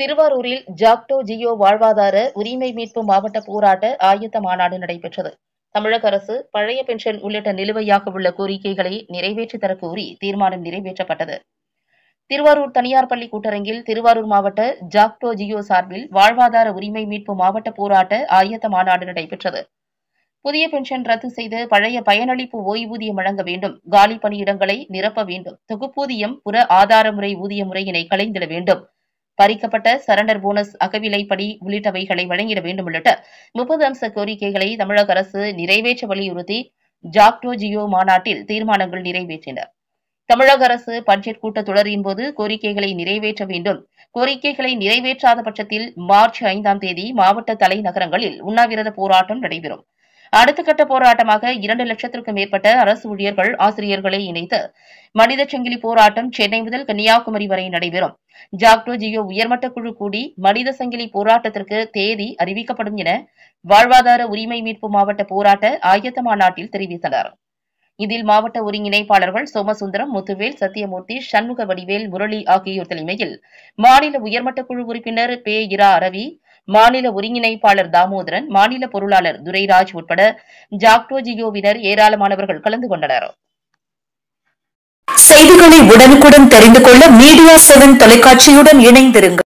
திருவாரூரில் ஜாக்டோ ஜியோ வாழ்வாதார உரிமை மீட்பு மாவட்ட போராட்ட ஆயத்த மாநாடு நடைபெற்றது தமிழக அரசு பழைய பென்ஷன் உள்ளிட்ட நிலுவையாக உள்ள கோரிக்கைகளை நிறைவேற்றி தர கோரி தீர்மானம் நிறைவேற்றப்பட்டது திருவாரூர் தனியார் பள்ளி கூட்டரங்கில் திருவாரூர் மாவட்ட ஜாக்டோ ஜியோ சார்பில் வாழ்வாதார உரிமை மீட்பு மாவட்ட போராட்ட ஆயத்த மாநாடு நடைபெற்றது புதிய பென்ஷன் ரத்து செய்து பழைய பயனளிப்பு ஓய்வூதியம் வழங்க வேண்டும் காலி பணியிடங்களை நிரப்ப வேண்டும் தொகுப்பூதியம் புற ஆதார முறை ஊதிய முறையினை கலைந்திட வேண்டும் பறிக்கப்பட்ட சரண்டர் போனஸ் அகவிலைப்படி உள்ளிட்டவைகளை வழங்கிட வேண்டும் உள்ளிட்ட முப்பது அம்ச கோரிக்கைகளை தமிழக அரசு நிறைவேற்ற வலியுறுத்தி ஜாக்டோ ஜியோ மாநாட்டில் தீர்மானங்கள் நிறைவேற்றின தமிழக அரசு பட்ஜெட் கூட்டத் தொடரின் போது கோரிக்கைகளை நிறைவேற்ற வேண்டும் கோரிக்கைகளை நிறைவேற்றாத பட்சத்தில் மார்ச் ஐந்தாம் தேதி மாவட்ட தலைநகரங்களில் உண்ணாவிரத போராட்டம் நடைபெறும் அடுத்த கட்ட போராட்டமாக இரண்டு லட்சத்திற்கும் மேற்பட்ட அரசு ஊழியர்கள் ஆசிரியர்களை இணைத்து மனித சங்கிலி போராட்டம் சென்னை முதல் கன்னியாகுமரி வரை நடைபெறும் ஜாக்டோ ஜியோ உயர்மட்ட குழு கூடி மனித சங்கிலி போராட்டத்திற்கு தேதி அறிவிக்கப்படும் என வாழ்வாதார உரிமை மீட்பு மாவட்ட போராட்ட ஆயத்த மாநாட்டில் தெரிவித்தனர் இதில் மாவட்ட ஒருங்கிணைப்பாளர்கள் சோமசுந்தரம் முத்துவேல் சத்தியமூர்த்தி சண்முக வடிவேல் முரளி ஆகியோர் தலைமையில் மாநில உயர்மட்ட குழு உறுப்பினர் பே இரா ரவி மாநில ஒருங்கிணைப்பாளர் தாமோதரன் மாநில பொருளாளர் துரைராஜ் உட்பட ஜாக்டோ ஜியோவினர் ஏராளமானவர்கள் கலந்து கொண்டனர் செய்திகளை உடனுக்குடன் தெரிந்து கொள்ள மீடியா செவன் தொலைக்காட்சியுடன் இணைந்திருங்கள்